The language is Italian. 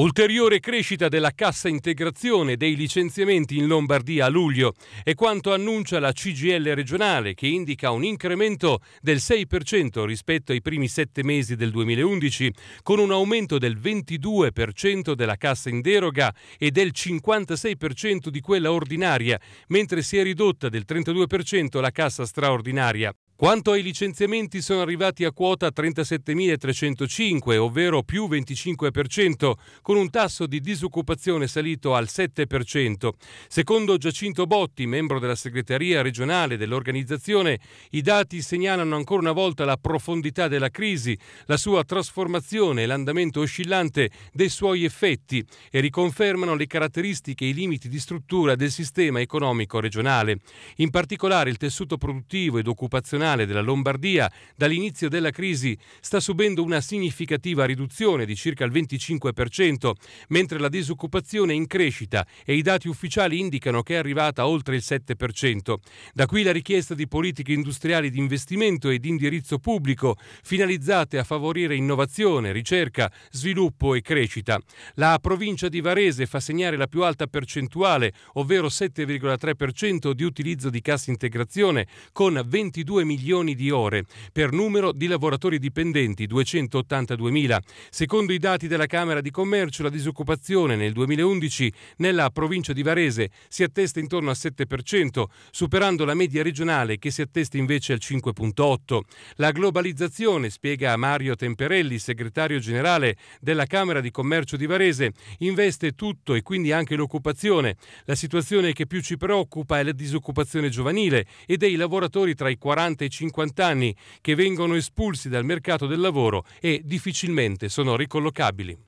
Ulteriore crescita della cassa integrazione dei licenziamenti in Lombardia a luglio è quanto annuncia la CGL regionale che indica un incremento del 6% rispetto ai primi sette mesi del 2011 con un aumento del 22% della cassa in deroga e del 56% di quella ordinaria, mentre si è ridotta del 32% la cassa straordinaria. Quanto ai licenziamenti sono arrivati a quota 37.305, ovvero più 25%, con un tasso di disoccupazione salito al 7%. Secondo Giacinto Botti, membro della segreteria regionale dell'organizzazione, i dati segnalano ancora una volta la profondità della crisi, la sua trasformazione e l'andamento oscillante dei suoi effetti e riconfermano le caratteristiche e i limiti di struttura del sistema economico regionale. In particolare il tessuto produttivo ed occupazionale regionale della Lombardia dall'inizio della crisi sta subendo una significativa riduzione di circa il 25%, mentre la disoccupazione è in crescita e i dati ufficiali indicano che è arrivata oltre il 7%. Da qui la richiesta di politiche industriali di investimento e di indirizzo pubblico finalizzate a favorire innovazione, ricerca, sviluppo e crescita. La provincia di Varese fa segnare la più alta percentuale, ovvero 7,3% di utilizzo di cassa integrazione con 22 milioni milioni di ore, per numero di lavoratori dipendenti 282 mila. Secondo i dati della Camera di Commercio la disoccupazione nel 2011 nella provincia di Varese si attesta intorno al 7%, superando la media regionale che si attesta invece al 5.8%. La globalizzazione, spiega Mario Temperelli, segretario generale della Camera di Commercio di Varese, investe tutto e quindi anche l'occupazione. La situazione che più ci preoccupa è la disoccupazione giovanile e dei lavoratori tra i 40 e i dei 50 anni che vengono espulsi dal mercato del lavoro e difficilmente sono ricollocabili.